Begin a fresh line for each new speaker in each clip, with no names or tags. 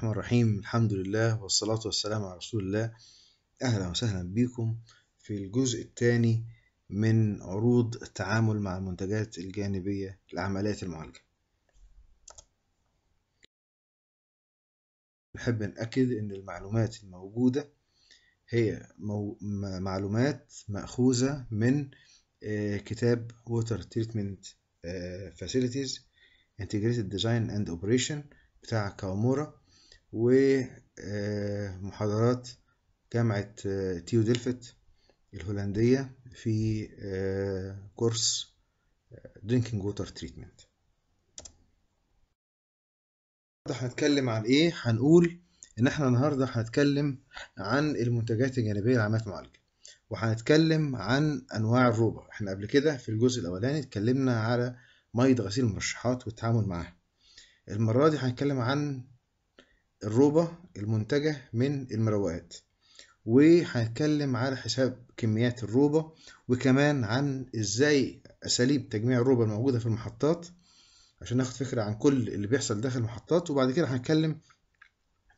الرحمن الرحيم الحمد لله والصلاة والسلام على رسول الله أهلا وسهلا بكم في الجزء الثاني من عروض التعامل مع المنتجات الجانبية لعمليات المعالجة نحب نأكد أن المعلومات الموجودة هي مو... معلومات مأخوذة من آه، كتاب Water Treatment آه، Facilities Integrated Design and Operation بتاع كاومورا ومحاضرات جامعة آه، تيو ديلفت الهولندية في آه، كورس درينكينج ووتر تريتمنت هنتكلم عن ايه هنقول ان احنا النهارده هنتكلم عن المنتجات الجانبيه لعمليات المعالجه وهنتكلم عن انواع الروبا احنا قبل كده في الجزء الاولاني اتكلمنا على ميه غسيل المرشحات والتعامل معاها المره دي هنتكلم عن الروبة المنتجة من المروقات وهنتكلم على حساب كميات الروبة وكمان عن ازاي اساليب تجميع الروبة الموجودة في المحطات عشان ناخد فكرة عن كل اللي بيحصل داخل المحطات وبعد كده هنتكلم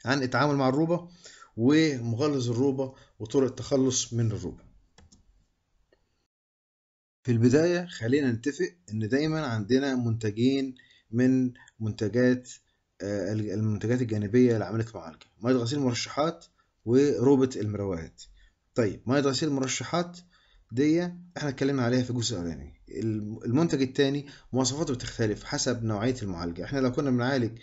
عن التعامل مع الروبة ومغلظ الروبة وطرق التخلص من الروبة في البداية خلينا نتفق إن دايما عندنا منتجين من منتجات آه، المنتجات الجانبية لعملية المعالجة مية غسيل المرشحات وروبة المروات طيب مية غسيل المرشحات دي احنا اتكلمنا عليها في الجزء الاولاني المنتج الثاني مواصفاته بتختلف حسب نوعيه المعالجه احنا لو كنا بنعالج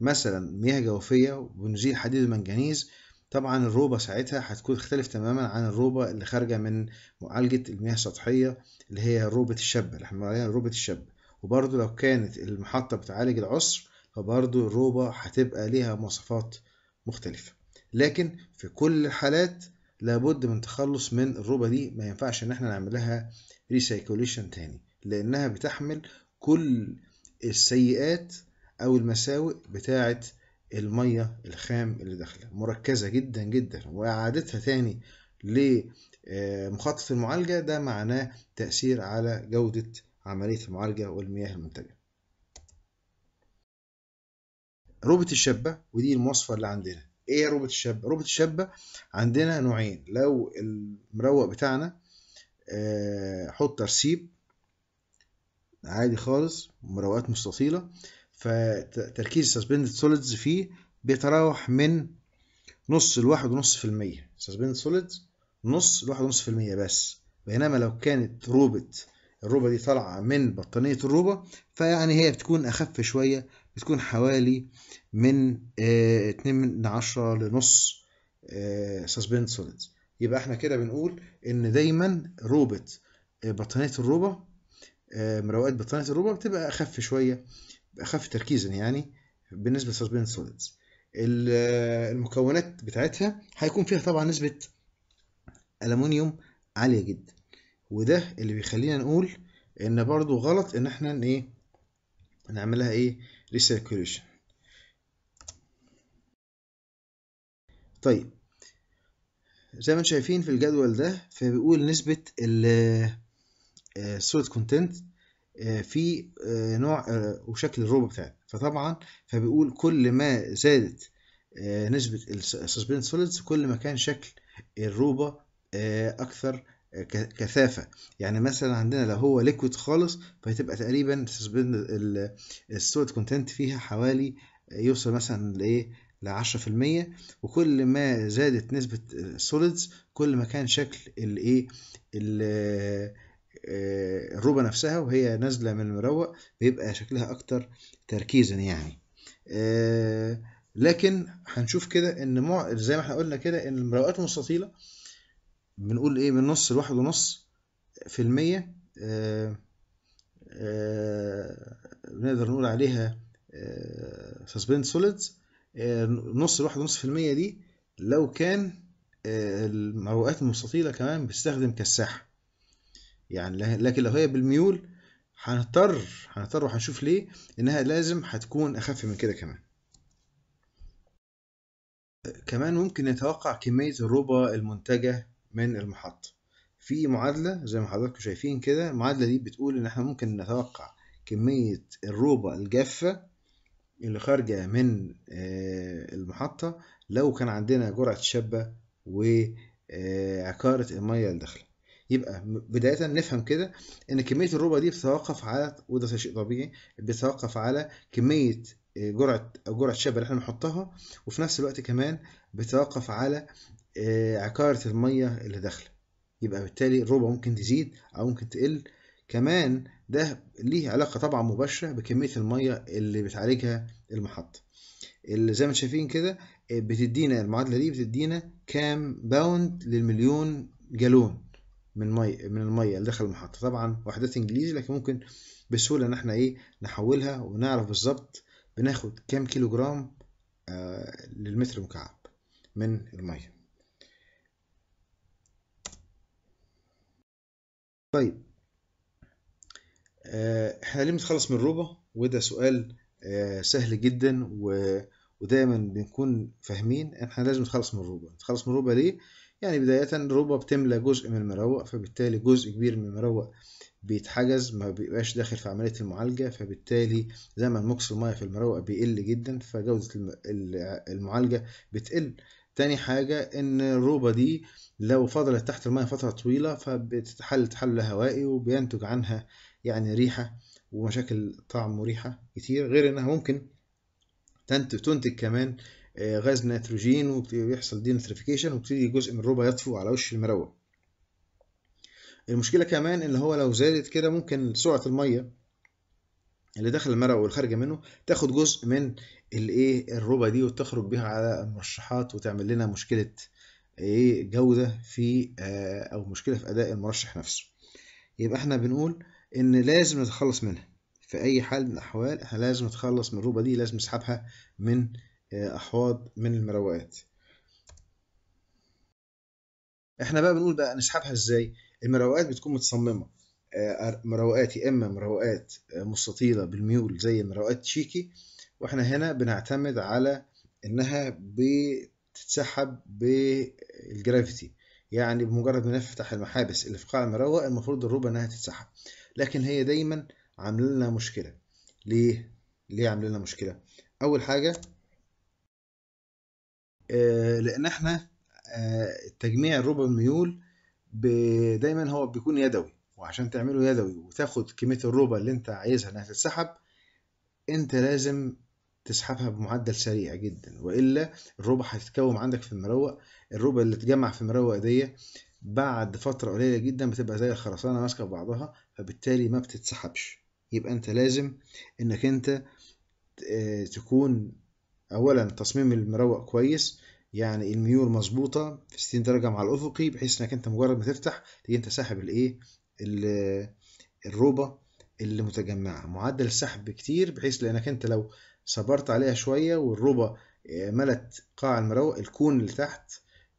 مثلا مياه جوفيه وبنزيل حديد المنجنيز طبعا الروبه ساعتها هتكون تختلف تماما عن الروبه اللي خارجه من معالجه المياه السطحيه اللي هي روبه الشبه اللي احنا بنعالجها روبه الشبه وبرده لو كانت المحطه بتعالج العصر فبرضه الروبا هتبقى ليها مواصفات مختلفة لكن في كل الحالات لابد من تخلص من الروبا دي ما ينفعش ان احنا نعملها ريسايكوليشن تاني لانها بتحمل كل السيئات او المساوئ بتاعة المية الخام اللي داخلة مركزة جدا جدا واعادتها تاني لمخطط آه، المعالجة ده معناه تأثير على جودة عملية المعالجة والمياه المنتجة روبوت الشابة ودي المواصفة اللي عندنا ايه روبوت الشابة روبوت الشابة عندنا نوعين لو المروق بتاعنا آه، حط ترسيب عادي خالص مروقات مستطيلة فتركيز السسبندد سوليدز فيه بيتراوح من نص لواحد ونص في المية سسبندد سوليدز نص لواحد ونص في المية بس بينما لو كانت روبة الروبة دي طالعة من بطانية الروبة فيعني هي بتكون أخف شوية بتكون حوالي من 2 آه، من عشرة لنص سسبند آه، سوليدز يبقى احنا كده بنقول ان دايما روبه آه، بطانيه الروبه مروقات بطانيه الروبه بتبقى اخف شويه اخف تركيزا يعني بالنسبه لسسبند سوليدز المكونات بتاعتها هيكون فيها طبعا نسبه ألمونيوم عالية جدا وده اللي بيخلينا نقول ان برضو غلط ان احنا ايه نعملها ايه recirculation طيب زي ما انتم شايفين في الجدول ده فبيقول نسبة ال السوليد آه، كونتنت آه، في آه، نوع وشكل الروبة بتاعتنا فطبعا فبيقول كل ما زادت نسبة السسبند سوليدز كل ما كان شكل الروبة أكثر كثافة يعني مثلا عندنا لو هو ليكويد خالص فهتبقى تقريبا السوليد كونتنت فيها حوالي يوصل مثلا لإيه لعشرة في المية وكل ما زادت نسبة السوليدز كل ما كان شكل الإيه الروبة آه، نفسها وهي نازلة من المروق بيبقى شكلها أكتر تركيزا يعني آه، لكن هنشوف كده إن زي ما احنا قلنا كده إن المروقات المستطيلة بنقول ايه من نص لواحد ونص في المية آه آه بنقدر نقول عليها سسبند آه، سوليدز آه، نص لواحد ونص في المية دي لو كان آه، المروقات المستطيلة كمان بتستخدم كساحة يعني لكن لو هي بالميول هنضطر هنضطر وهنشوف ليه انها لازم هتكون اخف من كده كمان كمان ممكن نتوقع كمية الربا المنتجة من المحطة في معادلة زي ما حضراتكم شايفين كده المعادلة دي بتقول إن احنا ممكن نتوقع كمية الروبة الجافة اللي خارجة من آه، المحطة لو كان عندنا جرعة شابة وعكارة آه، المية اللي داخلة يبقى بداية نفهم كده إن كمية الروبة دي بتتوقف على وده شيء طبيعي بتتوقف على كمية آه، جرعة أو جرعة شابة اللي احنا بنحطها وفي نفس الوقت كمان بتتوقف على آه، عكارة المية اللي داخلة يبقى بالتالي الربع ممكن تزيد أو ممكن تقل كمان ده ليه علاقة طبعا مباشرة بكمية المية اللي بتعالجها المحطة اللي زي ما شايفين كده آه، بتدينا المعادلة دي بتدينا كام باوند للمليون جالون من مية من المية اللي داخل المحطة طبعا وحدات انجليزي لكن ممكن بسهولة ان احنا ايه نحولها ونعرف بالظبط بناخد كام كيلو جرام آه، للمتر مكعب من المية طيب آه، احنا ليه بنتخلص من الربا وده سؤال آه، سهل جدا و... ودايما بنكون فاهمين ان احنا لازم نتخلص من الربا نتخلص من الربا ليه يعني بداية الربا بتملى جزء من المروق فبالتالي جزء كبير من المروق بيتحجز ما بيبقاش داخل في عملية المعالجة فبالتالي زمن مكس المية في المروق بيقل جدا فجودة المعالجة بتقل تاني حاجة إن الروبة دي لو فضلت تحت الماء فترة طويلة فبتتحل تحل هوائي وبينتج عنها يعني ريحة ومشاكل طعم وريحة كتير غير إنها ممكن تنتج كمان آه، غاز نيتروجين وبيحصل دينتريفيكيشن وبتدي جزء من الروبة يطفو على وش المروة المشكلة كمان اللي هو لو زادت كده ممكن سرعة المية اللي داخل المرق والخارجه منه تاخد جزء من الايه الربا دي وتخرج بيها على المرشحات وتعمل لنا مشكله ايه جوده في آه، او مشكله في اداء المرشح نفسه يبقى احنا بنقول ان لازم نتخلص منها في اي حال من الاحوال احنا لازم نتخلص من الربا دي لازم نسحبها من آه، احواض من المروقات احنا بقى بنقول بقى نسحبها ازاي المروقات بتكون متصممه آه، مروقات يا اما مروقات آه، مستطيله بالميول زي مروقات تشيكي واحنا هنا بنعتمد على انها بتتسحب بالجرافيتي يعني بمجرد ما نفتح المحابس اللي في قاع المروق المفروض الروبه انها تتسحب لكن هي دايما عامله لنا مشكله ليه ليه عامله لنا مشكله اول حاجه آه، لان احنا تجميع الروبه الميول دايما هو بيكون يدوي وعشان تعمله يدوي وتاخد كمية الربا اللي انت عايزها انها تتسحب انت لازم تسحبها بمعدل سريع جدا والا الربا هتتكوم عندك في المروق الربا اللي اتجمع في المروق دي بعد فترة قليلة جدا بتبقى زي الخرسانة ماسكة في بعضها فبالتالي ما بتتسحبش يبقى انت لازم انك انت اه، تكون اولا تصميم المروق كويس يعني الميول مظبوطة في 60 درجة مع الأفقي بحيث إنك أنت مجرد ما تفتح تيجي أنت ساحب الإيه الروبة اللي متجمعة معدل السحب كتير بحيث لأنك أنت لو صبرت عليها شوية والروبة آه، ملت قاع المروق الكون اللي تحت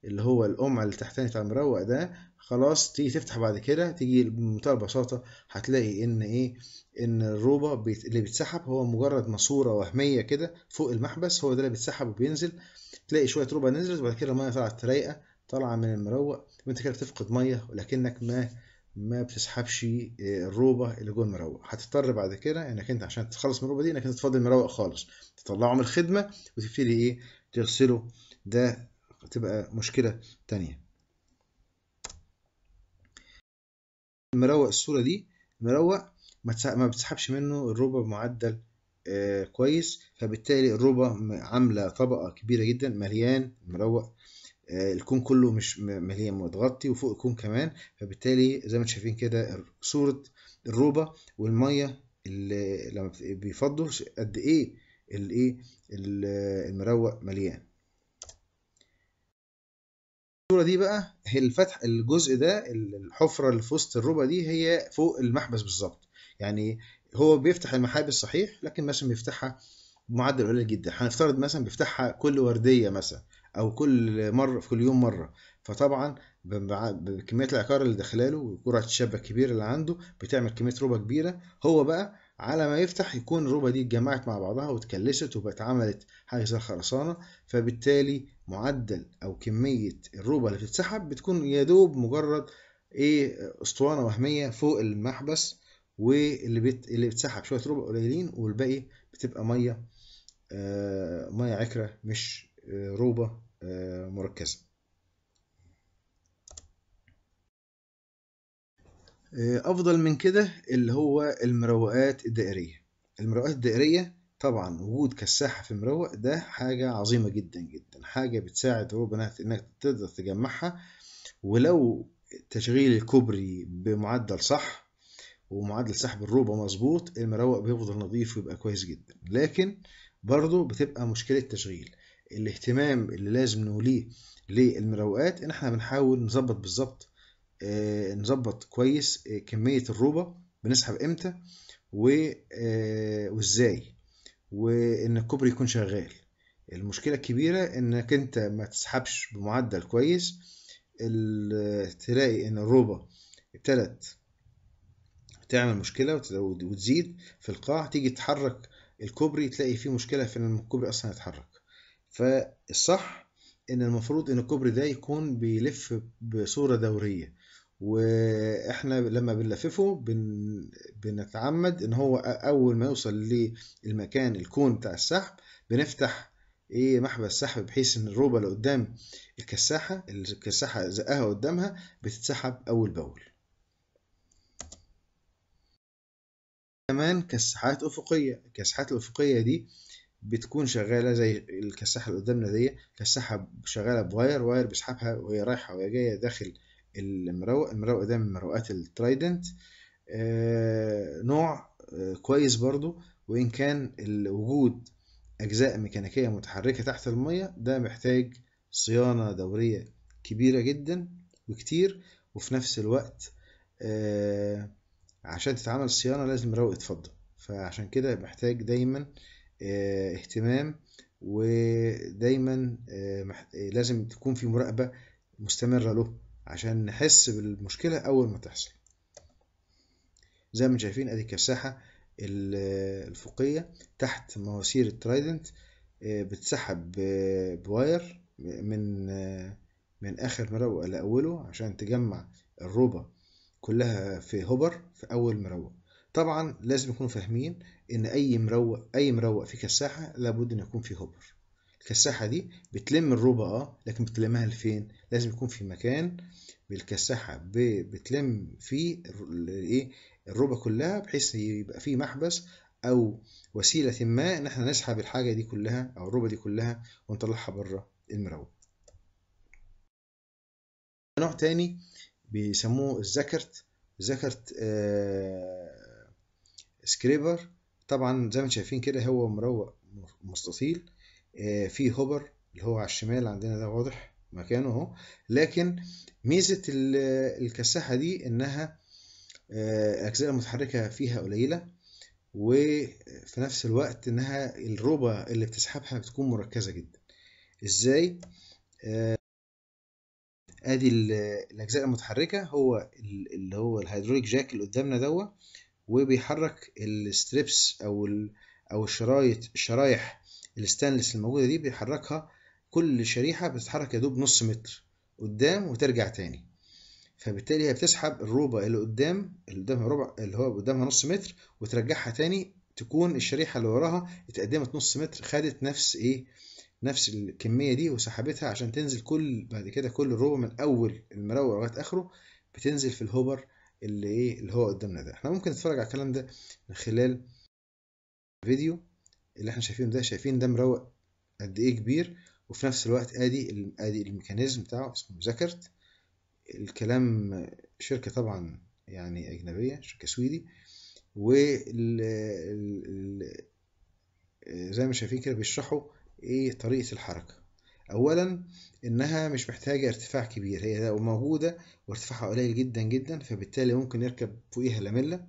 اللي هو القمع اللي تحتاني بتاع المروق ده خلاص تيجي تفتح بعد كده تيجي بمنتهى البساطة هتلاقي إن إيه إن الروبة اللي بيتسحب هو مجرد ماسورة وهمية كده فوق المحبس هو ده اللي بيتسحب وبينزل تلاقي شوية روبة نزلت وبعد كده المية طلعت رايقة طالعة من المروق وأنت كده بتفقد مية ولكنك ما ما بتسحبش آه، الروبه اللي جوه المروق هتضطر بعد كده انك انت عشان تخلص من الروبه دي انك انت تفضل المروق خالص تطلعه من الخدمه وتبتدي ايه تغسله ده تبقى مشكله تانية المروق الصوره دي المروق ما بتسحبش منه الروبه بمعدل آه، كويس فبالتالي الروبه عامله طبقه كبيره جدا مليان مروق آه، الكون كله مش مليان متغطي وفوق الكون كمان فبالتالي زي ما انتم شايفين كده صورة الروبة والمية اللي لما بيفضوا قد ايه الايه المروق مليان الصورة دي بقى هي الفتح الجزء ده الحفرة اللي في وسط الروبة دي هي فوق المحبس بالظبط يعني هو بيفتح المحابس صحيح لكن مثلا بيفتحها بمعدل قليل جدا هنفترض مثلا بيفتحها كل وردية مثلا او كل مره في كل يوم مره فطبعا بكميه العقار اللي داخلاله وجرعه الشبكه الكبيره اللي عنده بتعمل كميه روبه كبيره هو بقى على ما يفتح يكون الربا دي اتجمعت مع بعضها واتكلست وبقت عملت حاجه زي الخرسانه فبالتالي معدل او كميه الروبه اللي بتتسحب بتكون يا دوب مجرد ايه اسطوانه وهميه فوق المحبس واللي بت... اللي بتسحب شويه ربع قليلين والباقي بتبقى ميه آه ميه عكره مش آه، روبا آه، مركزة آه، أفضل من كده اللي هو المروقات الدائرية المروقات الدائرية طبعا وجود كساحة في مروق ده حاجة عظيمة جدا جدا حاجة بتساعد روبا إنك تقدر تجمعها ولو تشغيل الكوبري بمعدل صح ومعدل سحب الروبة مظبوط المروق بيفضل نظيف ويبقى كويس جدا لكن برضه بتبقى مشكلة تشغيل الاهتمام اللي لازم نوليه للمروقات ان احنا بنحاول نظبط بالظبط آه، نظبط كويس آه، كمية الروبة بنسحب امتى آه، وازاي وان الكوبري يكون شغال المشكلة الكبيرة انك انت ما تسحبش بمعدل كويس تلاقي ان الروبة ابتدت تعمل مشكلة وتزيد في القاع تيجي تحرك الكوبري تلاقي فيه مشكلة في ان الكوبري اصلا يتحرك فالصح ان المفروض ان الكوبري ده يكون بيلف بصورة دورية واحنا لما بنلففه بن... بنتعمد ان هو اول ما يوصل للمكان الكون بتاع السحب بنفتح ايه محبس السحب بحيث ان الروبه اللي قدام الكساحه الكساحه زقها قدامها بتتسحب اول باول كمان كساحات افقيه الكساحات الافقيه دي بتكون شغاله زي الكساحه اللي قدامنا دي كساحه شغاله بواير واير بيسحبها وهي رايحه وهي جايه داخل المروق المروق ده من مروقات الترايدنت آه، نوع آه، كويس برضو وان كان وجود اجزاء ميكانيكيه متحركه تحت الميه ده محتاج صيانه دوريه كبيره جدا وكتير وفي نفس الوقت آه، عشان تتعمل صيانه لازم مروق يتفضل فعشان كده محتاج دايما آه، اهتمام ودايما آه، آه، لازم تكون في مراقبة مستمرة له عشان نحس بالمشكلة أول ما تحصل زي ما شايفين أدي كساحة الفوقية تحت مواسير الترايدنت بتسحب بواير من من آخر مروق لأوله عشان تجمع الروبة كلها في هوبر في أول مروق طبعا لازم يكونوا فاهمين ان اي مروق اي مروق في كساحه لابد ان يكون في هوبر الكساحه دي بتلم الربع اه لكن بتلمها لفين لازم يكون في مكان بالكساحه بتلم فيه الايه كلها بحيث يبقى فيه محبس او وسيله ما ان احنا نسحب الحاجه دي كلها او الربع دي كلها ونطلعها بره المروق نوع تاني بيسموه الزكرت ذكرت آه سكريبر طبعا زي ما شايفين كده هو مروق مستطيل آه، في هوبر اللي هو على الشمال عندنا ده واضح مكانه اهو لكن ميزة الكساحة دي انها آه، اجزاء المتحركة فيها قليلة وفي نفس الوقت انها الروبة اللي بتسحبها بتكون مركزة جدا ازاي آه، ادي الاجزاء المتحركة هو اللي هو الهيدروليك جاك اللي قدامنا دوت وبيحرك الستريبس او او الشرايط الشرايح الستانلس الموجوده دي بيحركها كل شريحه بتتحرك يا دوب نص متر قدام وترجع تاني فبالتالي هي بتسحب الروبه اللي قدام اللي قدامها ربع اللي هو قدامها نص متر وترجعها تاني تكون الشريحه اللي وراها اتقدمت نص متر خدت نفس ايه نفس الكميه دي وسحبتها عشان تنزل كل بعد كده كل الروبه من اول المروق لغايه اخره بتنزل في الهوبر اللي ايه اللي هو قدامنا ده احنا ممكن نتفرج على الكلام ده من خلال فيديو اللي احنا شايفينه ده شايفين ده مروق قد ايه كبير وفي نفس الوقت ادي ادي الميكانيزم بتاعه اسمه ذكرت الكلام شركة طبعا يعني أجنبية شركة سويدي و زي ما شايفين كده بيشرحوا ايه طريقة الحركة أولا إنها مش محتاجة ارتفاع كبير هي لو موجودة وارتفاعها قليل جدا جدا فبالتالي ممكن يركب فوقيها لاميلا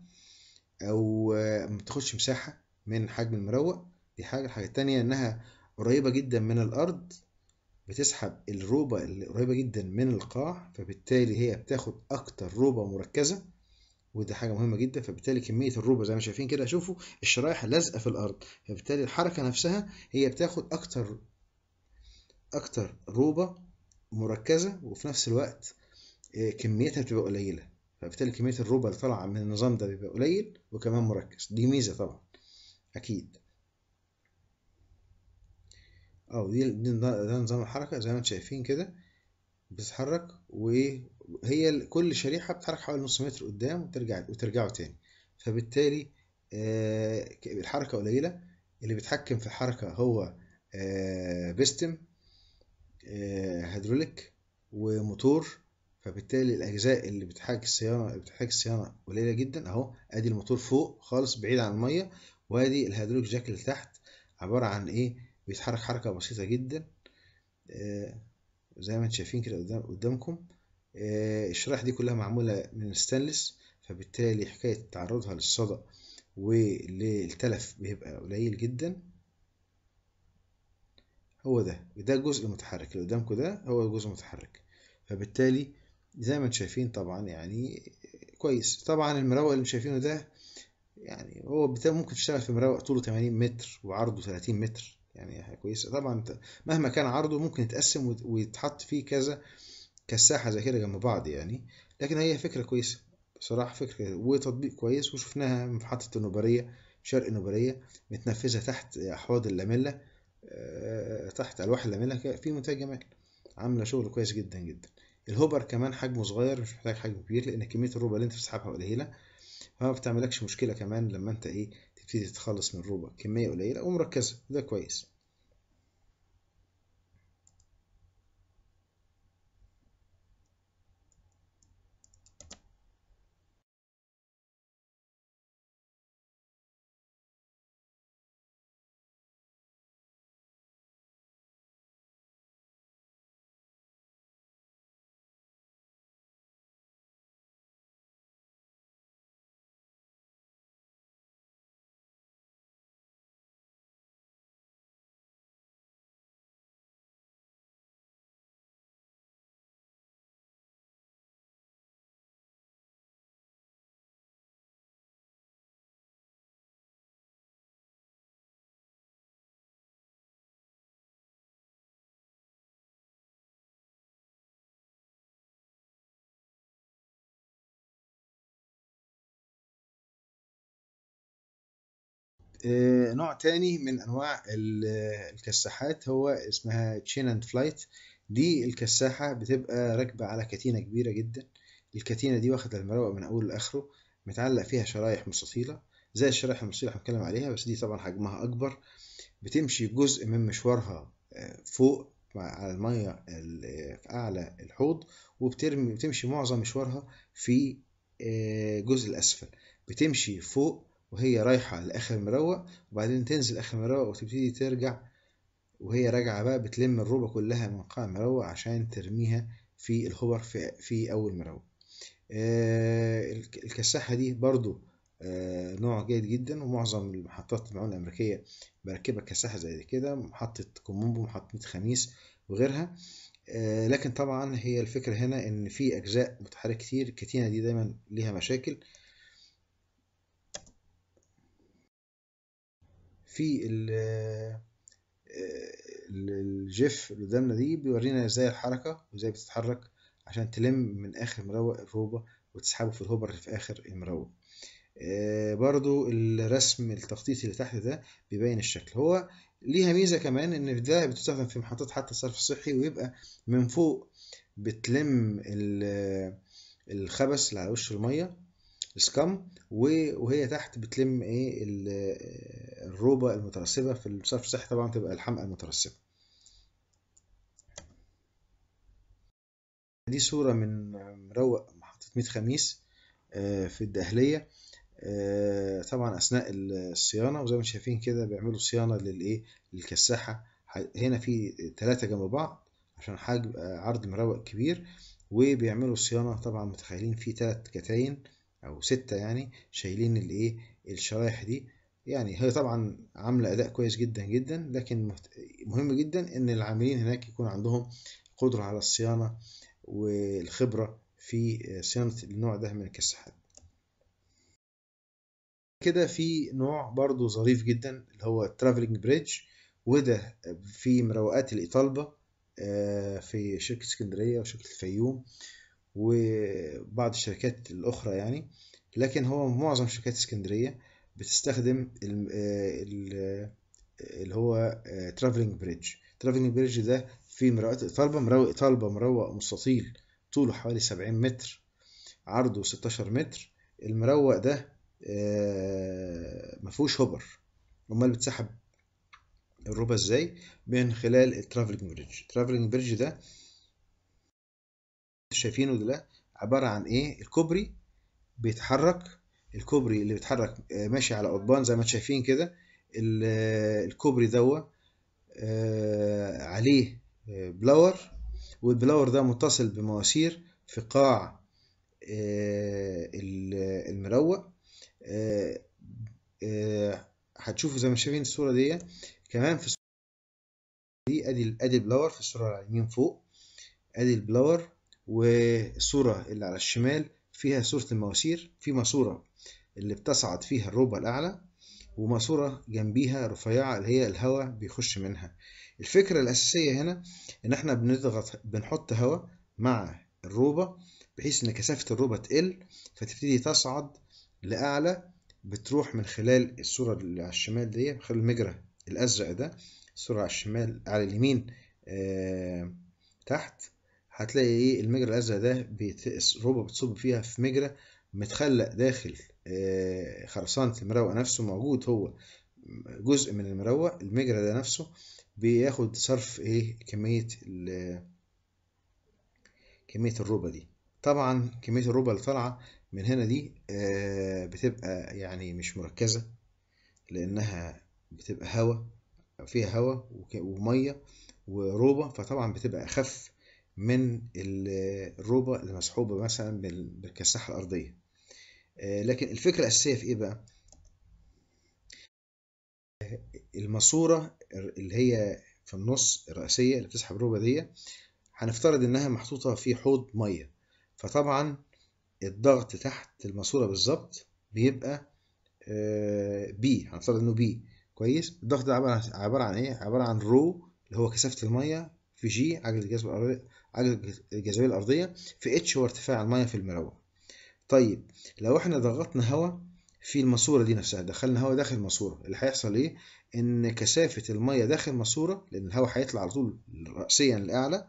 أو ما تاخدش مساحة من حجم المروق دي حاجة الحاجة التانية إنها قريبة جدا من الأرض بتسحب الروبة اللي قريبة جدا من القاع فبالتالي هي بتاخد أكتر روبة مركزة ودي حاجة مهمة جدا فبالتالي كمية الروبة زي ما شايفين كده شوفوا الشرايح لازقة في الأرض فبالتالي الحركة نفسها هي بتاخد أكتر اكتر روبه مركزه وفي نفس الوقت آه، كميتها بتبقى قليله فبالتالي كميه الروبه اللي طالعه من النظام ده بيبقى قليل وكمان مركز دي ميزه طبعا اكيد او دي ده نظام الحركه زي ما انتم شايفين كده بتتحرك وهي كل شريحه بتتحرك حوالي نص متر قدام وترجع وترجعوا تاني فبالتالي آه، الحركه قليله اللي بيتحكم في الحركه هو آه، بيستم آه، هيدروليك وموتور فبالتالي الاجزاء اللي بتحاك الصيانه بتحاك الصيانه قليله جدا اهو ادي الموتور فوق خالص بعيد عن الميه وادي الهيدروليك جاك اللي تحت عباره عن ايه بيتحرك حركه بسيطه جدا آه، زي ما انتم شايفين كده قدام قدامكم آه، الشرايح دي كلها معموله من ستانلس فبالتالي حكايه تعرضها للصدأ وللتلف بيبقى قليل جدا هو ده ده الجزء المتحرك اللي قدامكم ده هو الجزء المتحرك فبالتالي زي ما انتم شايفين طبعا يعني كويس طبعا المروق اللي شايفينه ده يعني هو ممكن تشتغل في مروق طوله 80 متر وعرضه 30 متر يعني كويس كويسه طبعا مهما كان عرضه ممكن يتقسم ويتحط فيه كذا كساحه زي كده جنب بعض يعني لكن هي فكره كويسه بصراحه فكره وتطبيق كويس وشفناها في محطه النوباريه شرق النوبريه متنفذه تحت احواض اللاميلا آه، تحت اللي منها في منتج جمال عاملة شغل كويس جدا جدا الهوبر كمان حجمه صغير مش محتاج حجم كبير لأن كمية الروبا اللي أنت بتسحبها قليلة فما بتعملكش مشكلة كمان لما أنت إيه تبتدي تتخلص من الروبا كمية قليلة ومركزة ده كويس آه، نوع تاني من انواع الكساحات هو اسمها تشين اند فلايت دي الكساحة بتبقى راكبة على كتينة كبيرة جدا الكتينة دي واخدة المروق من اوله لاخره متعلق فيها شرايح مستطيلة زي الشرايح المستطيلة اللي هنتكلم عليها بس دي طبعا حجمها اكبر بتمشي جزء من مشوارها آه، فوق على المية في أعلى الحوض وبترمي بتمشي معظم مشوارها في آه، جزء الأسفل بتمشي فوق وهي رايحة لآخر مروق وبعدين تنزل آخر مروق وتبتدي ترجع وهي راجعة بقى بتلم الروبة كلها من قاع مروق عشان ترميها في الخبر في, في أول مروق آه، الكساحة دي برضو آه، نوع جيد جدا ومعظم المحطات المعونة الأمريكية بركبة كساحة زي كده محطة كومومبو محطة خميس وغيرها آه، لكن طبعا هي الفكرة هنا إن في أجزاء متحرك كتير الكتينة دي دايما ليها مشاكل في آه، الجيف اللي قدامنا دي بيورينا ازاي الحركة وازاي بتتحرك عشان تلم من اخر مروق الروبة وتسحبه في الهوبر اللي في اخر المروق آه، برضو الرسم التخطيطي اللي تحت ده بيبين الشكل هو ليها ميزة كمان ان ده بتستخدم في محطات حتى الصرف الصحي ويبقى من فوق بتلم آه، الخبث اللي على وش المية سكام وهي تحت بتلم ايه الروبه المترسبه في الصرف الصحي طبعا تبقى الحمقى المترسبه دي صوره من مروق محطه ميت خميس آه، في الدهلية آه، طبعا اثناء الصيانه وزي ما شايفين كده بيعملوا صيانه للايه للكساحه هنا في ثلاثه جنب بعض عشان حجم آه، عرض مروق كبير وبيعملوا صيانه طبعا متخيلين في ثلاث كتاين او ستة يعني شايلين الايه الشرايح دي يعني هي طبعا عاملة اداء كويس جدا جدا لكن مهم جدا ان العاملين هناك يكون عندهم قدرة على الصيانة والخبرة في صيانة النوع ده من الكساحات كده في نوع برضو ظريف جدا اللي هو الترافلنج بريدج وده في مروقات الاطالبه آه، في شركة اسكندرية وشركة الفيوم وبعض الشركات الأخرى يعني لكن هو معظم شركات اسكندرية بتستخدم اللي هو ترافلنج بريدج ترافلنج بريدج ده في طالبة مروق طالبة مروق مستطيل طوله حوالي 70 متر عرضه 16 متر المروق ده آه، مفهوش هوبر امال بتسحب الربا ازاي من خلال الترافلنج بريدج الترافلنج بريدج ده شايفينه ده عباره عن ايه الكوبري بيتحرك الكوبري اللي بيتحرك آه، ماشي على قضبان زي ما انتم شايفين كده آه، الكوبري دوا آه، عليه بلور والبلاور ده متصل بمواسير في قاع المروق هتشوفوا زي ما شايفين الصورة دي كمان في الصورة دي ادي ادي البلاور في الصورة على اليمين فوق ادي البلاور والصورة اللي على الشمال فيها صورة المواسير في ماسورة اللي بتصعد فيها الربع الأعلى وماسورة جنبيها رفيعة اللي هي الهواء بيخش منها الفكرة الأساسية هنا إن إحنا بنضغط بنحط هواء مع الروبة بحيث إن كثافة الروبة تقل فتبتدي تصعد لأعلى بتروح من خلال الصورة اللي على الشمال دي من خلال المجرى الأزرق ده الصورة على الشمال على اليمين آه تحت هتلاقي ايه المجرى الازرق ده روبه بتصب فيها في مجرى متخلق داخل آه، خرسانة المروق نفسه موجود هو جزء من المروق المجرى ده نفسه بياخد صرف ايه كمية كمية الروبه دي طبعا كمية الروبه اللي طالعة من هنا دي آه، بتبقى يعني مش مركزة لأنها بتبقى هوا فيها هوا ومية وروبة فطبعا بتبقى أخف من الروبة اللي مسحوبة مثلا بالكساحة الأرضية آه، لكن الفكرة الأساسية في إيه بقى؟ الماسورة اللي هي في النص الرئيسية اللي بتسحب الروبة دي هنفترض إنها محطوطة في حوض مية فطبعا الضغط تحت الماسورة بالظبط بيبقى آه، بي هنفترض إنه بي كويس الضغط ده عبارة عن إيه؟ عبارة عن رو اللي هو كثافة المية في جي عجلة الجذب الأرضية على الجاذبية الأرضية في اتش هو ارتفاع المية في المروة. طيب لو احنا ضغطنا هواء في الماسورة دي نفسها دخلنا هواء داخل الماسورة اللي هيحصل ايه ان كثافة المية داخل الماسورة لان الهواء هيطلع على طول رأسيا لأعلى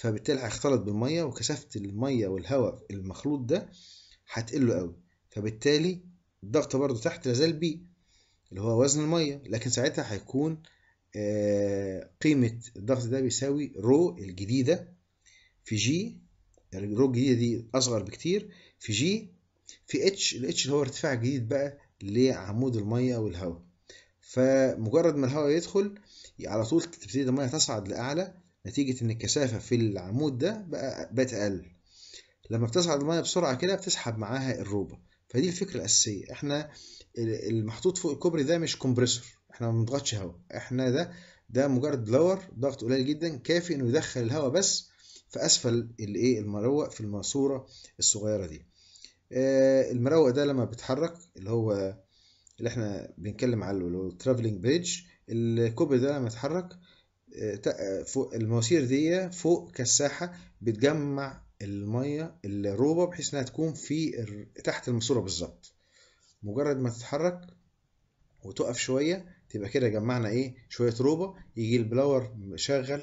فبالتالي هيختلط بالمية وكثافة المية والهواء المخلوط ده هتقل قوي فبالتالي الضغط برضه تحت لازال بي اللي هو وزن المية لكن ساعتها هيكون آه، قيمة الضغط ده بيساوي رو الجديدة في جي يعني الرو الجديدة دي أصغر بكتير في جي في اتش الاتش اللي هو ارتفاع جديد بقى لعمود المية والهواء فمجرد ما الهواء يدخل على طول تبتدي المية تصعد لأعلى نتيجة إن الكثافة في العمود ده بقى بقت أقل لما بتصعد المية بسرعة كده بتسحب معاها الروبة فدي الفكرة الأساسية إحنا المحطوط فوق الكوبري ده مش كومبريسور احنا ما بنضغطش هواء احنا ده ده مجرد لور ضغط قليل جدا كافي انه يدخل الهواء بس في اسفل الايه المروق في الماسوره الصغيره دي آه، المروق ده لما بيتحرك اللي هو اللي احنا بنتكلم عليه اللي هو الترافلنج بريدج الكوبري ده لما يتحرك آه، آه، فوق المواسير دي فوق كساحه بتجمع الميه الروبه بحيث انها تكون في تحت الماسوره بالظبط مجرد ما تتحرك وتقف شويه تبقى كده جمعنا ايه شويه روبه يجي البلاور شغل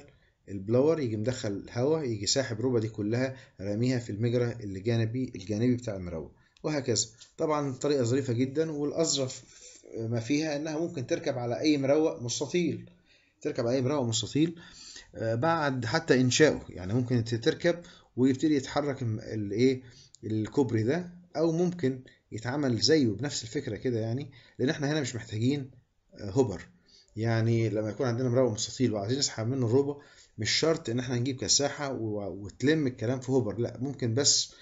البلاور يجي مدخل الهواء يجي ساحب روبه دي كلها راميها في المجرى الجانبي الجانبي بتاع المروه وهكذا طبعا طريقه ظريفه جدا والاظرف ما فيها انها ممكن تركب على اي مروق مستطيل تركب على اي مروق مستطيل آه، بعد حتى انشائه يعني ممكن تركب ويبتدي يتحرك الايه الكوبري ده او ممكن يتعمل زيه بنفس الفكره كده يعني لان احنا هنا مش محتاجين هوبر يعني لما يكون عندنا مروق مستطيل وعايزين نسحب منه الروبه مش شرط ان احنا نجيب كساحة وتلم الكلام في هوبر لا ممكن بس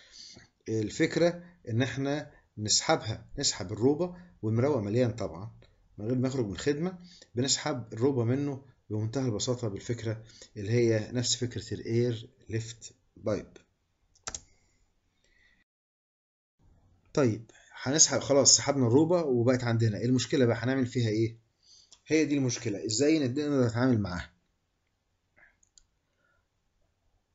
الفكرة ان احنا نسحبها نسحب الروبة والمروق مليان طبعا من غير ما يخرج من الخدمة بنسحب الروبة منه بمنتهى البساطة بالفكرة اللي هي نفس فكرة الاير ليفت بايب طيب هنسحب خلاص سحبنا الروبة وبقت عندنا إيه المشكلة بقى هنعمل فيها ايه هي دي المشكلة ازاي نقدر نتعامل معاها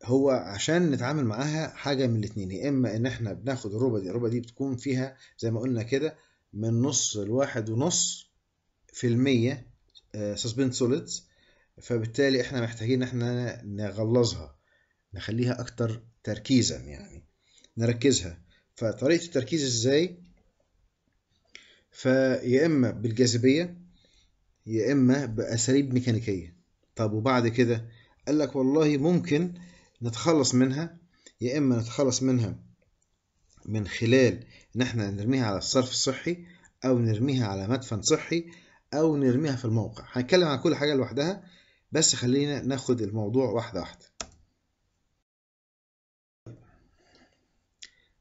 هو عشان نتعامل معاها حاجة من الاتنين يا اما ان احنا بناخد الربع دي الربع دي بتكون فيها زي ما قلنا كده من نص لواحد ونص في المية سسبند آه، سوليدز فبالتالي احنا محتاجين ان احنا نغلظها نخليها اكتر تركيزا يعني نركزها فطريقة التركيز ازاي فيا اما بالجاذبية يا إما بأساليب ميكانيكية طب وبعد كده قال لك والله ممكن نتخلص منها يا إما نتخلص منها من خلال إن إحنا نرميها على الصرف الصحي أو نرميها على مدفن صحي أو نرميها في الموقع هنتكلم عن كل حاجة لوحدها بس خلينا ناخد الموضوع واحدة واحدة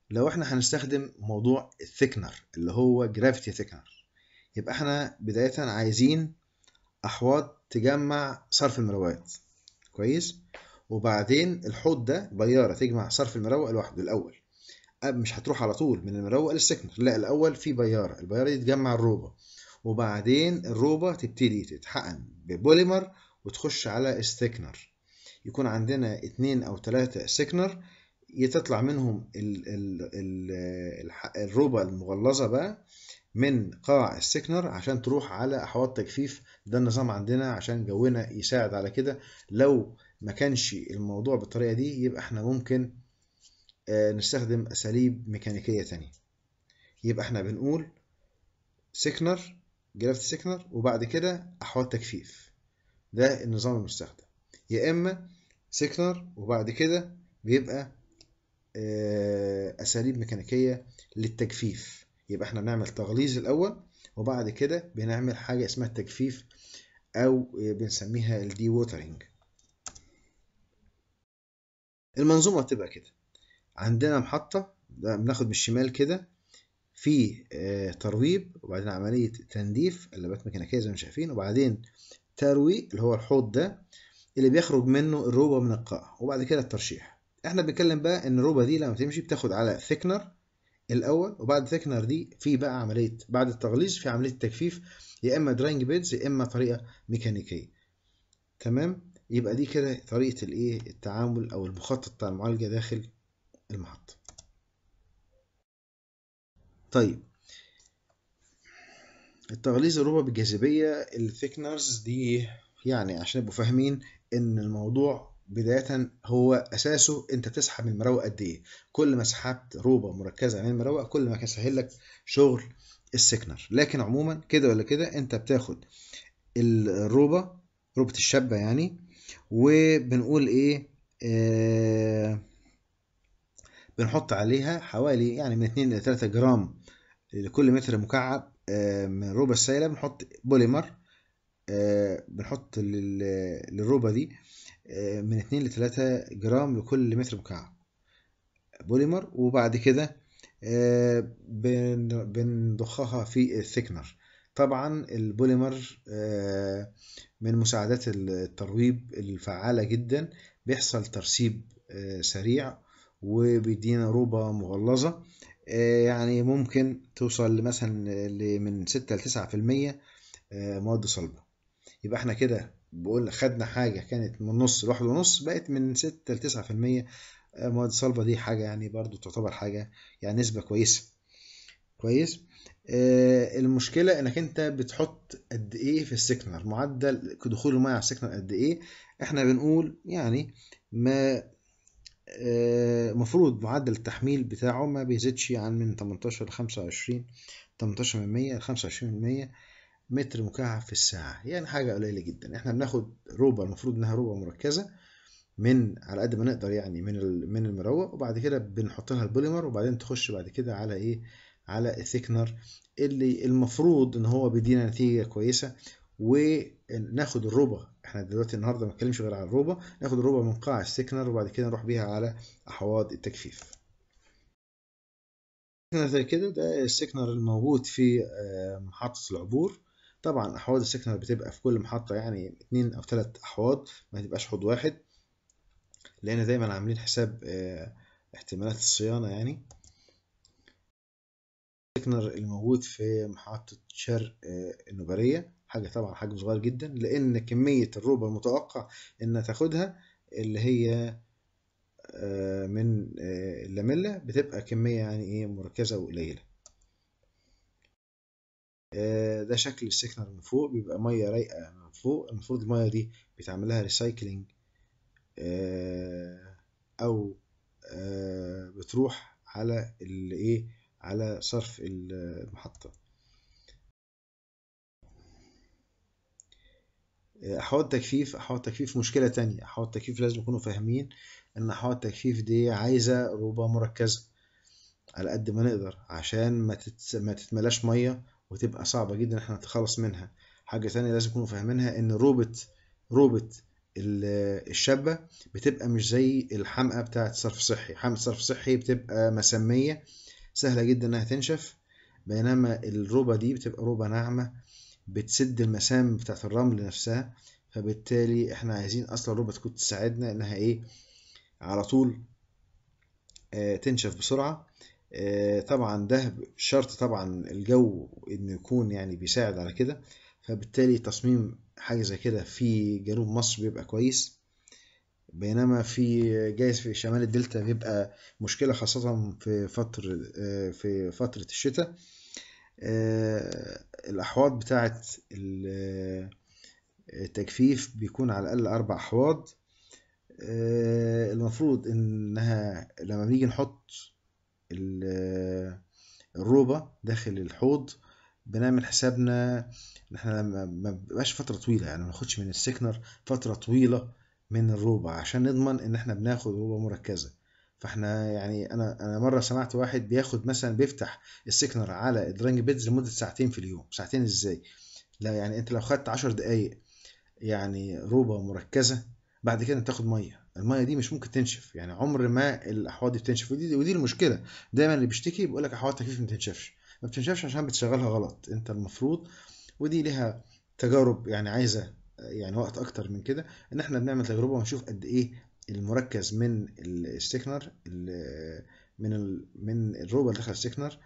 لو احنا هنستخدم موضوع الثيكنر اللي هو جرافيتي ثيكنر يبقى احنا بداية عايزين أحواض تجمع صرف المروات كويس وبعدين الحوض ده بيارة تجمع صرف المروة لوحده الأول مش هتروح على طول من المروة للسكنر لا الأول في بيارة البيارة دي تجمع الروبة وبعدين الروبة تبتدي تتحقن ببوليمر وتخش على السكنر يكون عندنا اتنين أو تلاتة سكنر تطلع منهم ال الروبة المغلظة بقى من قاع السكنر عشان تروح على أحواض تجفيف ده النظام عندنا عشان جونا يساعد على كده لو ما كانش الموضوع بالطريقة دي يبقى احنا ممكن آه، نستخدم أساليب ميكانيكية تانية يبقى احنا بنقول سكنر جرافت سكنر وبعد كده أحواض تجفيف ده النظام المستخدم يا إما سكنر وبعد كده بيبقى آه، أساليب ميكانيكية للتجفيف يبقى احنا بنعمل تغليظ الاول وبعد كده بنعمل حاجه اسمها التجفيف او بنسميها الدي ووترنج المنظومه بتبقى كده عندنا محطه بناخد من الشمال كده في آه، ترويب وبعدين عمليه تنديف قلبات ميكانيكيه زي ما شايفين وبعدين ترويق اللي هو الحوض ده اللي بيخرج منه الروبه من القاع وبعد كده الترشيح احنا بنتكلم بقى ان الروبه دي لما تمشي بتاخد على ثيكنر الاول وبعد ثيكنر دي في بقى عمليه بعد التغليظ في عمليه التجفيف يا اما دراينج بيدز يا اما طريقه ميكانيكيه تمام يبقى دي كده طريقه الايه التعامل او المخطط بتاع المعالجه داخل المحطه طيب التغليظ الربع بالجاذبيه الثيكنرز دي يعني عشان يبقوا فاهمين ان الموضوع بداية هو أساسه أنت بتسحب من المروة قد إيه كل ما سحبت روبة مركزة من المروة كل ما كان سهل لك شغل السكنر لكن عموما كده ولا كده أنت بتاخد الروبة روبة الشابة يعني وبنقول إيه آه بنحط عليها حوالي يعني من 2 إلى 3 جرام لكل متر مكعب آه، من الروبة السائلة بنحط بوليمر آه، بنحط للروبة دي آه، من 2 ل 3 جرام لكل متر مكعب بوليمر وبعد كده آه، بنضخها في الثيكنر طبعا البوليمر آه، من مساعدات الترويب الفعالة جدا بيحصل ترسيب سريع وبيدينا روبة مغلظة يعني ممكن توصل مثلا من 6 ل 9% مواد صلبة يبقى احنا كده بقول لك خدنا حاجة كانت من نص لواحد ونص بقت من ستة لتسعة في المية آه، مواد صلبة دي حاجة يعني برضو تعتبر حاجة يعني نسبة كويسة كويس آه المشكلة انك انت بتحط قد ايه في السيجنال معدل دخول المية على السيجنال قد ايه احنا بنقول يعني ما المفروض آه معدل التحميل بتاعه ما بيزيدش عن من 18 ل 25 18 من 100 ل 25 من 100 متر مكعب في الساعة يعني حاجة قليلة جدا احنا بناخد روبة المفروض انها روبة مركزة من على قد ما نقدر يعني من من المروق وبعد كده بنحط لها البوليمر وبعدين تخش بعد كده على ايه على الثيكنر اللي المفروض ان هو بيدينا نتيجة كويسة وناخد الروبة احنا دلوقتي النهارده ما نتكلمش غير على الروبة ناخد الروبة من قاع الثيكنر وبعد كده نروح بيها على احواض التجفيف زي كده ده السكنر الموجود في آه، محطة العبور طبعا احواض السكنر بتبقى في كل محطه يعني اتنين او تلات احواض ما تبقاش حوض واحد لان دايما عاملين حساب آه، احتمالات الصيانه يعني السكنر الموجود في محطه شرق آه، النبارية حاجه طبعا حجم صغير جدا لان كميه الروبة المتوقع انها تاخدها اللي هي آه، من اللاميلا بتبقى كميه يعني ايه مركزه وقليله آه، ده شكل السكنر من فوق بيبقى ميه رايقه من فوق المفروض الميه دي بيتعمل لها ريسايكلينج آه، او آه، بتروح على الايه على صرف المحطه احواض تجفيف احواض تجفيف مشكله تانية احواض تجفيف لازم يكونوا فاهمين ان احواض التجفيف دي عايزه روبه مركزه على قد ما نقدر عشان ما تتملاش ميه وتبقى صعبة جدا احنا نتخلص منها حاجة تانية لازم نكونوا فاهمينها ان روبة روبة الشابة بتبقى مش زي الحمقى بتاعة صرف صحي حمقى صرف صحي بتبقى مسمية سهلة جدا انها تنشف بينما الروبة دي بتبقى روبة ناعمة بتسد المسام بتاعة الرمل نفسها فبالتالي احنا عايزين اصلا الروبة تكون تساعدنا انها ايه على طول آه، تنشف بسرعة آه، طبعا ده شرط طبعا الجو انه يكون يعني بيساعد على كده فبالتالي تصميم حاجة زي كده في جنوب مصر بيبقى كويس بينما في جايز في شمال الدلتا بيبقى مشكلة خاصة في فترة آه، في فترة الشتاء آه، الأحواض بتاعة التجفيف بيكون على الأقل أربع أحواض المفروض إنها لما بنيجي نحط الروبة داخل الحوض بنعمل حسابنا ان احنا ما بقاش فترة طويلة يعني ما ناخدش من السكنر فترة طويلة من الروبة عشان نضمن ان احنا بناخد روبة مركزة فاحنا يعني انا انا مره سمعت واحد بياخد مثلا بيفتح السكنر على الدرينج بيدز لمده ساعتين في اليوم ساعتين ازاي لا يعني انت لو خدت 10 دقائق يعني روبه مركزه بعد كده تاخد ميه الميه دي مش ممكن تنشف يعني عمر ما الاحواض دي بتنشف ودي, ودي المشكله دايما اللي بيشتكي بيقول لك احواض تكييف ما بتنشفش ما بتنشفش عشان بتشغلها غلط انت المفروض ودي ليها تجارب يعني عايزه يعني وقت اكتر من كده ان احنا بنعمل تجربه ونشوف قد ايه المركز من السيكنر من من الروبه اللي دخل السيكنر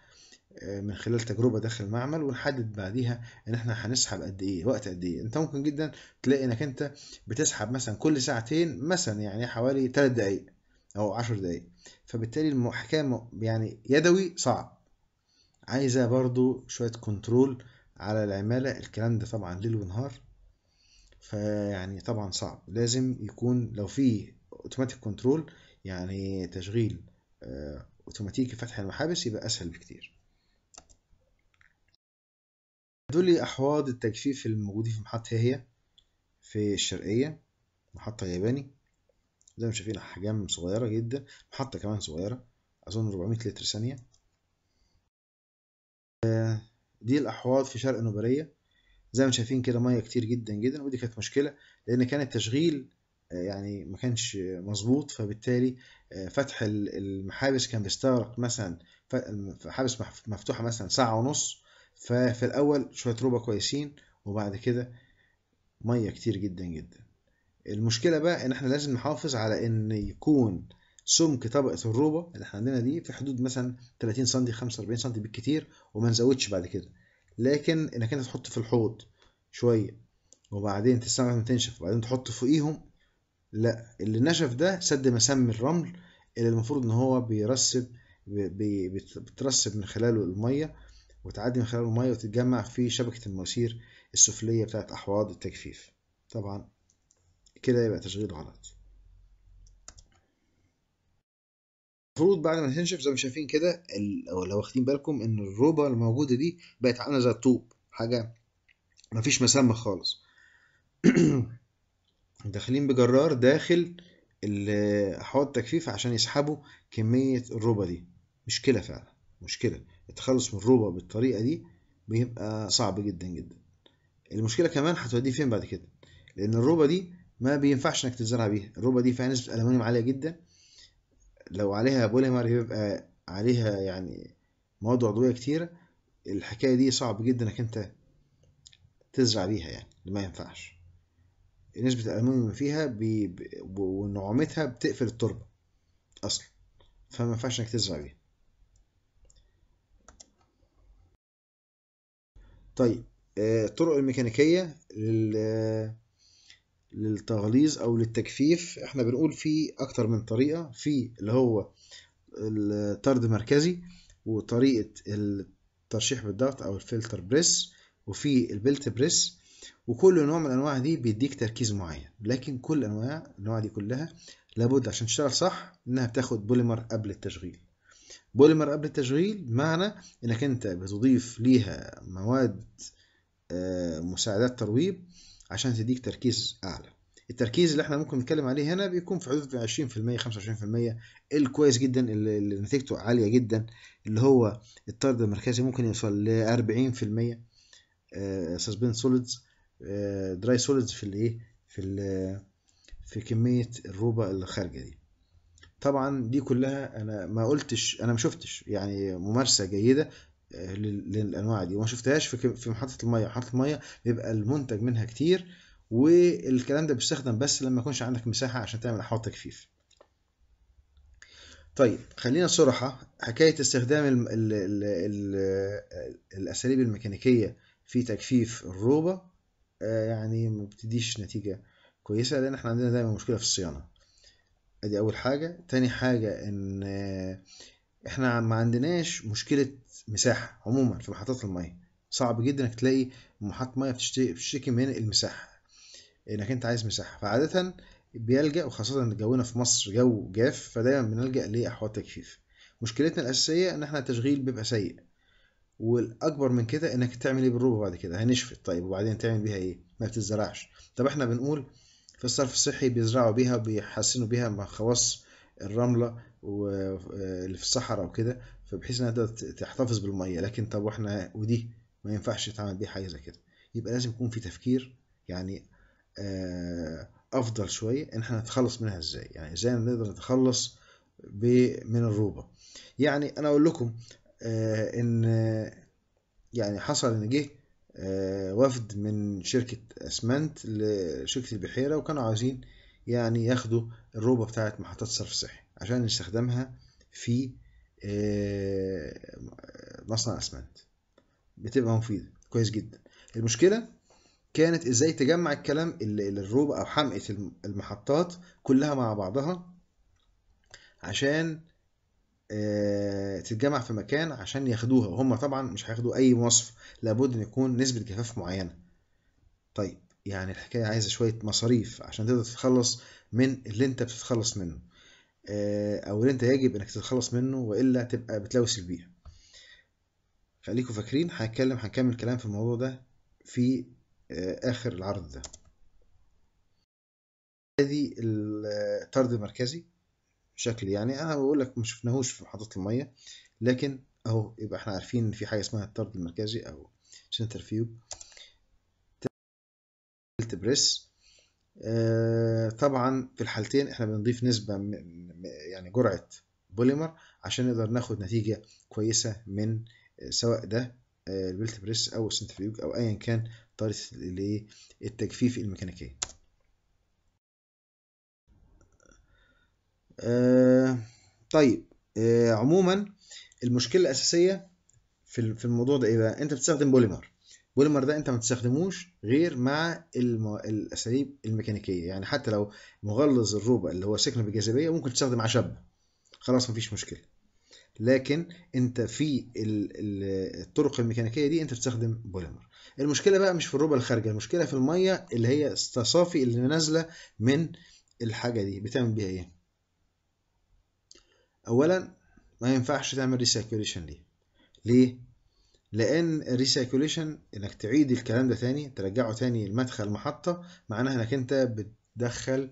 من خلال تجربه داخل المعمل ونحدد بعديها ان احنا هنسحب قد ايه وقت قد ايه انت ممكن جدا تلاقي انك انت بتسحب مثلا كل ساعتين مثلا يعني حوالي 3 دقائق او 10 دقائق فبالتالي المحكمة يعني يدوي صعب عايزه برضو شويه كنترول على العماله الكلام ده طبعا ليل ونهار فيعني طبعا صعب لازم يكون لو في اوتوماتيك كنترول يعني تشغيل اوتوماتيكي آه، فتح المحابس يبقى اسهل بكتير دول أحواض التجفيف الموجودين في محطه إيه هي في الشرقية محطة ياباني زي ما شايفين أحجام صغيرة جدا محطة كمان صغيرة أظن 400 لتر ثانية آه، دي الأحواض في شرق نوبارية زي ما شايفين كده مية كتير جدا جدا ودي كانت مشكلة لأن كان التشغيل آه، يعني ما كانش مظبوط فبالتالي آه، فتح المحابس كان بيستغرق مثلا حابس مفتوحة مثلا ساعة ونص ففي الأول شوية ربع كويسين وبعد كده مية كتير جدا جدا المشكلة بقى إن إحنا لازم نحافظ على إن يكون سمك طبقة الروبة اللي إحنا عندنا دي في حدود مثلا 30 سم 45 سم بالكتير وما نزودش بعد كده لكن إنك أنت تحط في الحوض شوية وبعدين تستنى تنشف وبعدين تحط فوقيهم لا اللي نشف ده سد مسام الرمل اللي المفروض ان هو بيرسب بترسب من خلاله الميه وتعدي من خلاله المية وتتجمع في شبكة المواسير السفلية بتاعة أحواض التجفيف طبعا كده يبقى تشغيل غلط المفروض بعد ما تنشف زي ما شايفين كده لو واخدين بالكم ان الروبه الموجوده دي بقت عامله زي الطوب حاجه مفيش مسام خالص داخلين بجرار داخل حوض التجفيف عشان يسحبوا كميه الروبه دي مشكله فعلا مشكله التخلص من الربا بالطريقة دي بيبقى صعب جدا جدا المشكلة كمان هتوديه فين بعد كده لأن الربا دي ما بينفعش إنك تزرع بيها الربا دي فيها نسبة ألمونيوم عالية جدا لو عليها بوليمر بيبقى عليها يعني مواد عضوية كتيرة الحكاية دي صعب جدا إنك أنت تزرع بيها يعني ما ينفعش نسبة الألمونيوم فيها بي... ونعومتها بتقفل التربة أصلا فما ينفعش إنك تزرع بيها طيب الطرق آه، الميكانيكية آه، للتغليظ او للتجفيف احنا بنقول في اكتر من طريقة في اللي هو الطرد مركزي وطريقة الترشيح بالضغط او الفلتر بريس وفي البلت بريس وكل نوع من الانواع دي بيديك تركيز معين لكن كل انواع الانواع دي كلها لابد عشان تشتغل صح انها بتاخد بوليمر قبل التشغيل بوليمر قبل التشغيل بمعنى انك انت بتضيف ليها مواد آه، مساعدات ترويب عشان تديك تركيز اعلى التركيز اللي احنا ممكن نتكلم عليه هنا بيكون في حدود 20% 25% الكويس جدا اللي نتيجته عاليه جدا اللي هو الطرد المركزي ممكن يوصل ل 40% سسبن سوليدز دراي سوليدز في الايه آه، آه، في إيه؟ في كميه الروبه اللي خارجه دي طبعا دي كلها انا ما قلتش انا ما شفتش يعني ممارسه جيده آه، للانواع دي وما شفتهاش في محطه الميه محطه الميه بيبقى المنتج منها كتير والكلام ده بيستخدم بس لما يكونش عندك مساحه عشان تعمل احواض تجفيف طيب خلينا صراحة حكاية استخدام الـ الـ الـ الـ آه، الأساليب الميكانيكية في تجفيف الروبة آه، يعني ما بتديش نتيجة كويسة لأن احنا عندنا دايما مشكلة في الصيانة ادي اول حاجه تاني حاجه ان آه، احنا ما عندناش مشكله مساحه عموما في محطات الميه صعب جدا انك تلاقي محطه ميه بتشتكي من المساحه انك انت عايز مساحه فعاده بيلجا وخاصه ان جونا في مصر جو جاف فدايما بنلجا لاحواض تجفيف مشكلتنا الاساسيه ان احنا التشغيل بيبقى سيء والاكبر من كده انك تعمل ايه بالروبه بعد كده هنشفت طيب وبعدين تعمل بيها ايه ما بتتزرعش طب احنا بنقول فالصرف الصحي بيزرعوا بيها وبيحسنوا بيها مع خواص الرملة اللي في الصحراء وكده فبحيث انها تحتفظ بالمية لكن طب واحنا ودي ما ينفعش يتعمل بيه حاجة زي كده يبقى لازم يكون في تفكير يعني آه، افضل شوية ان احنا نتخلص منها ازاي يعني ازاي نقدر نتخلص من الروبة يعني انا اقول لكم آه، ان يعني حصل ان جه آه، وفد من شركة أسمنت لشركة البحيرة وكانوا عاوزين يعني ياخدوا الروبة بتاعة محطات الصرف الصحي عشان نستخدمها في آه، مصنع أسمنت بتبقى مفيدة كويس جدا المشكلة كانت ازاي تجمع الكلام الروبة او حمقة المحطات كلها مع بعضها عشان آه، تتجمع في مكان عشان ياخدوها وهم طبعا مش هياخدوا اي وصف لابد ان يكون نسبة جفاف معينة طيب يعني الحكاية عايزة شوية مصاريف عشان تقدر تتخلص من اللي انت بتتخلص منه آه، او اللي انت يجب انك تتخلص منه والا تبقى بتلوث البيئة خليكم فاكرين هنتكلم هنكمل كلام في الموضوع ده في آه، اخر العرض ده هذه الطرد المركزي بشكل يعني انا بقول لك ما شفناهوش في محطات الميه لكن اهو يبقى احنا عارفين ان في حاجه اسمها الطرد المركزي او سنترفيوج تلت بريس آه، طبعا في الحالتين احنا بنضيف نسبه يعني جرعه بوليمر عشان نقدر ناخد نتيجه كويسه من آه، سواء ده آه، البلت بريس او السنترفيوج او ايا كان طريقه التجفيف الميكانيكيه آه، طيب آه، عموما المشكله الاساسيه في في الموضوع ده ايه بقى انت بتستخدم بوليمر بوليمر ده انت ما تستخدموش غير مع الاساليب الميكانيكيه يعني حتى لو مغلظ الروبة اللي هو سكن بالجاذبيه ممكن تستخدم عشب. خلاص مفيش مشكله لكن انت في الطرق الميكانيكيه دي انت بتستخدم بوليمر المشكله بقى مش في الروبة الخارجة، المشكله في الميه اللي هي الصافي اللي نازله من الحاجه دي بتعمل بيها ايه اولا ما ينفعش تعمل ريسايكوليشن ليه ليه لان الريسايكوليشن انك تعيد الكلام ده تاني ترجعه تاني لمدخل المحطه معناها انك انت بتدخل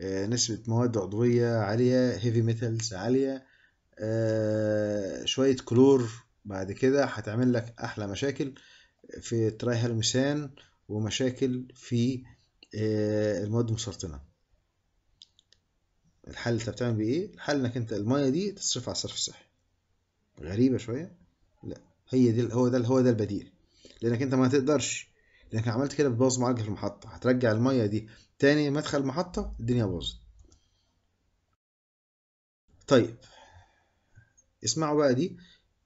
آه، نسبة مواد عضوية عالية هيفي ميتالز عالية آه، شوية كلور بعد كده هتعمل لك أحلى مشاكل في ترايهالوميثان ومشاكل في آه، المواد المسرطنة الحل انت بتعمل بيه ايه؟ الحل انك انت الميه دي تصرفها على الصرف الصحي غريبه شويه لا هي دي هو ده هو ده البديل لانك انت ما تقدرش لانك عملت كده بتبوظ معالجه في المحطه هترجع الميه دي تاني مدخل المحطه الدنيا باظت طيب اسمعوا بقى دي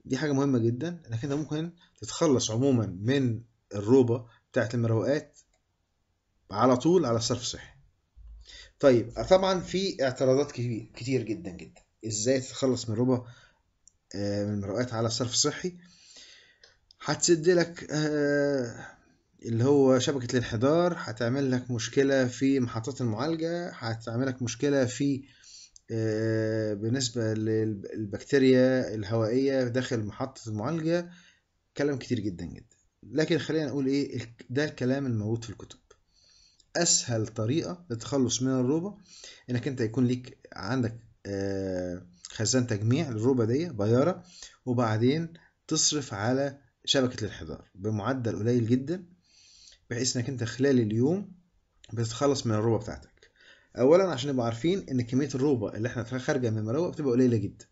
دي حاجه مهمه جدا انك انت ممكن تتخلص عموما من الروبه بتاعت المروقات على طول على الصرف الصحي طيب طبعا في اعتراضات كتير, كتير جدا جدا ازاي تتخلص من ربا آه، من المرأات على الصرف الصحي هتسد لك آه، اللي هو شبكة الانحدار هتعمل لك مشكلة في محطات المعالجة هتعمل لك مشكلة في آه، بالنسبة للبكتيريا الهوائية داخل محطة المعالجة كلام كتير جدا جدا لكن خلينا نقول ايه ده الكلام الموجود في الكتب اسهل طريقه للتخلص من الروبه انك انت يكون ليك عندك آه، خزان تجميع للروبه دي بياره وبعدين تصرف على شبكه الانحدار بمعدل قليل جدا بحيث انك انت خلال اليوم بتتخلص من الروبه بتاعتك اولا عشان نبقى عارفين ان كميه الروبه اللي احنا خارجه من المروه بتبقى قليله جدا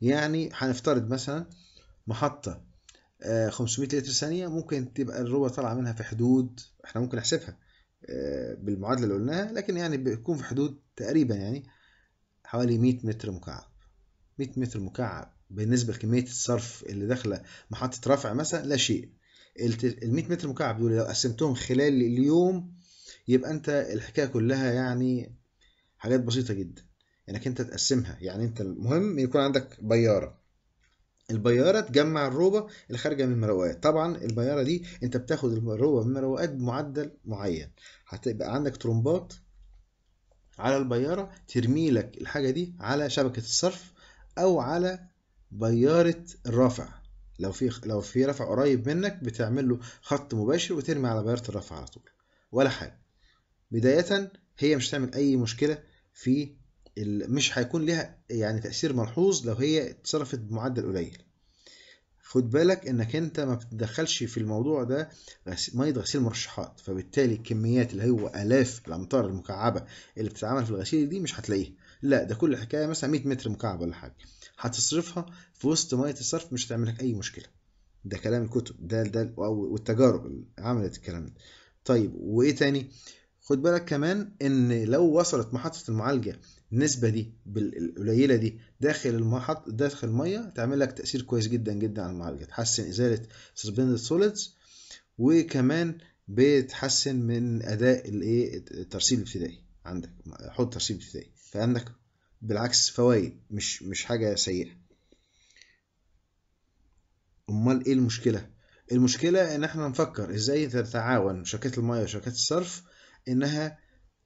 يعني هنفترض مثلا محطه 500 آه، لتر ثانيه ممكن تبقى الروبه طالعه منها في حدود احنا ممكن نحسبها آه، بالمعادله اللي قلناها لكن يعني بيكون في حدود تقريبا يعني حوالي 100 متر مكعب 100 متر مكعب بالنسبه لكميه الصرف اللي داخله محطه رفع مثلا لا شيء ال 100 متر مكعب دول لو قسمتهم خلال اليوم يبقى انت الحكايه كلها يعني حاجات بسيطه جدا انك يعني انت تقسمها يعني انت المهم يكون عندك بياره البياره تجمع الروبه اللي خارجه من المروقات طبعا البياره دي انت بتاخد الروبه من المروقات بمعدل معين هتبقى عندك ترمبات على البياره ترمي لك الحاجه دي على شبكه الصرف او على بياره الرفع لو في لو في رفع قريب منك بتعمل له خط مباشر وترمي على بياره الرفع على طول ولا حاجه بدايه هي مش هتعمل اي مشكله في مش هيكون ليها يعني تأثير ملحوظ لو هي اتصرفت بمعدل قليل خد بالك انك انت ما بتدخلش في الموضوع ده ميه غسيل مرشحات فبالتالي الكميات اللي هو الاف الامتار المكعبه اللي بتتعمل في الغسيل دي مش هتلاقيها لا ده كل حكايه مثلا 100 متر مكعب ولا حاجه هتصرفها في وسط ميه الصرف مش هتعمل لك اي مشكله ده كلام الكتب ده ده والتجارب عملت الكلام ده طيب وايه تاني خد بالك كمان ان لو وصلت محطه المعالجه النسبه دي القليله دي داخل المحط داخل الميه تعمل لك تاثير كويس جدا جدا على المعالجه تحسن ازاله سسبندد سوليدز وكمان بتحسن من اداء الايه الترسيب الابتدائي عندك حط ترسيب ابتدائي فعندك بالعكس فوائد مش مش حاجه سيئه امال ايه المشكله المشكله ان احنا نفكر ازاي تتعاون شركات المياه وشركات الصرف انها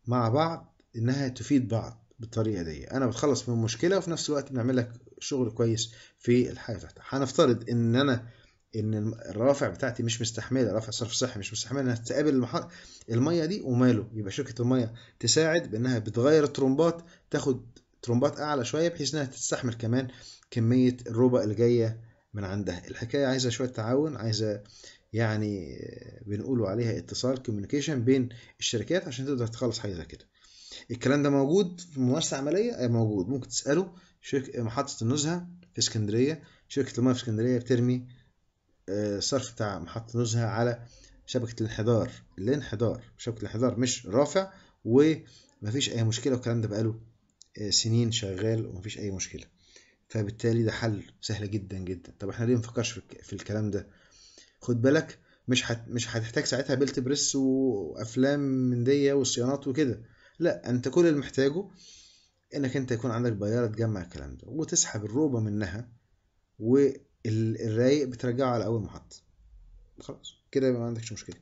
مع بعض انها تفيد بعض بالطريقه دي انا بتخلص من مشكله وفي نفس الوقت بنعمل لك شغل كويس في الحاجه بتاعتك هنفترض ان انا ان الرافع بتاعتي مش مستحمله رافع صرف صحي مش مستحمله انها تقابل الميه دي وماله يبقى شركه الميه تساعد بانها بتغير الترمبات تاخد ترمبات اعلى شويه بحيث انها تستحمل كمان كميه الربع اللي جايه من عندها الحكايه عايزه شويه تعاون عايزه يعني بنقولوا عليها اتصال كوميونيكيشن بين الشركات عشان تقدر تخلص حاجه زي كده الكلام ده موجود في ممارسه عمليه آه، موجود ممكن تساله شركه محطه النزهه في اسكندريه شركه المياه في اسكندريه بترمي الصرف آه، بتاع محطه النزهه على شبكه الانحدار الانحدار شبكه الانحدار مش رافع ومفيش اي مشكله والكلام ده بقاله آه، سنين شغال ومفيش اي مشكله فبالتالي ده حل سهل جدا جدا طب احنا ليه ما في الكلام ده خد بالك مش حت مش هتحتاج ساعتها بيلت بريس وافلام من دي وصيانات وكده لا انت كل اللي محتاجه انك انت يكون عندك بياره تجمع الكلام ده وتسحب الروبه منها والرايق بترجعه على اول محطه خلاص كده ما عندكش مشكله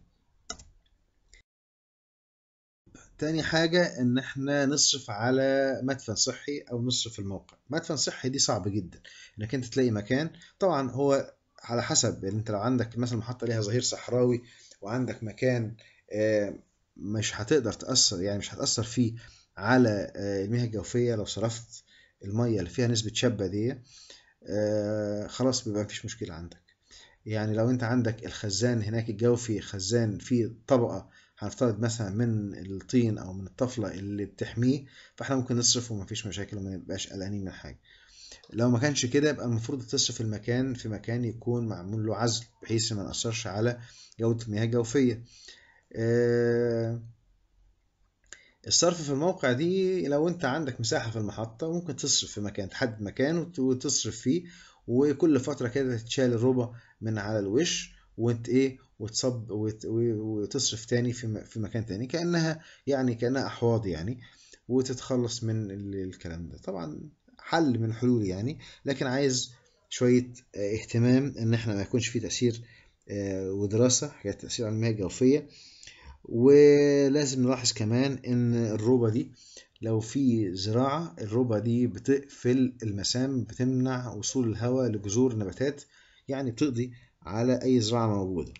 تاني حاجة إن إحنا نصرف على مدفن صحي أو نصرف الموقع، مدفن صحي دي صعب جدا إنك أنت تلاقي مكان، طبعا هو على حسب ان يعني انت لو عندك مثلا محطه ليها ظهير صحراوي وعندك مكان آه، مش هتقدر تاثر يعني مش هتاثر فيه على آه، المياه الجوفيه لو صرفت الميه اللي فيها نسبه شبه دي آه، خلاص بيبقى مفيش مشكله عندك يعني لو انت عندك الخزان هناك الجوفي خزان فيه طبقه هنفترض مثلا من الطين او من الطفله اللي بتحميه فاحنا ممكن نصرفه ومفيش مشاكل وما نبقاش قلقانين من حاجه لو ما كانش كده يبقى المفروض تصرف المكان في مكان يكون معمول له عزل بحيث ما نأثرش على جودة المياه الجوفية آه، الصرف في الموقع دي لو انت عندك مساحة في المحطة ممكن تصرف في مكان تحدد مكان وتصرف فيه وكل فترة كده تشال الربع من على الوش وانت ايه وتصب وتصرف تاني في, في مكان تاني كأنها يعني كأنها أحواض يعني وتتخلص من الكلام ده طبعا حل من الحلول يعني لكن عايز شوية آه، اهتمام ان احنا ما يكونش فيه تأثير آه، ودراسة حاجات تأثير على المياه الجوفية ولازم نلاحظ كمان ان الروبة دي لو في زراعة الروبة دي بتقفل المسام بتمنع وصول الهواء لجذور النباتات يعني بتقضي على أي زراعة موجودة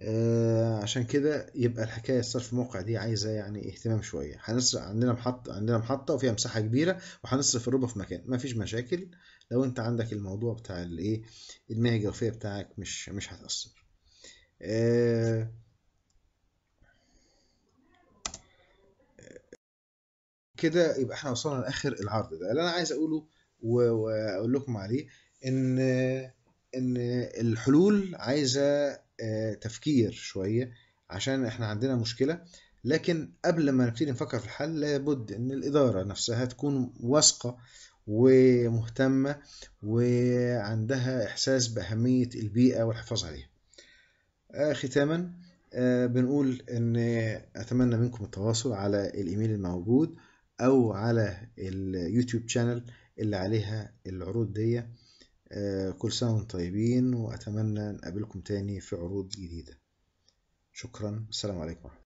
آه عشان كده يبقى الحكايه الصرف الموقع دي عايزه يعني اهتمام شويه هنصرف عندنا محطه عندنا محطه وفيها مساحه كبيره وهنصرف الربع في مكان مفيش مشاكل لو انت عندك الموضوع بتاع الايه المياه الجوفيه بتاعك مش مش هتاثر آه كده يبقى احنا وصلنا لاخر العرض ده اللي انا عايز اقوله واقول لكم عليه ان ان الحلول عايزه آه، تفكير شويه عشان احنا عندنا مشكله لكن قبل ما نبتدي نفكر في الحل لابد ان الاداره نفسها تكون واثقه ومهتمه وعندها احساس باهميه البيئه والحفاظ عليها آه، ختاما آه، بنقول ان اتمنى منكم التواصل على الايميل الموجود او على اليوتيوب شانل اللي عليها العروض دي آه، كل سنة وانتم طيبين وأتمنى أن أقابلكم تاني في عروض جديدة شكرا السلام عليكم ورحمة الله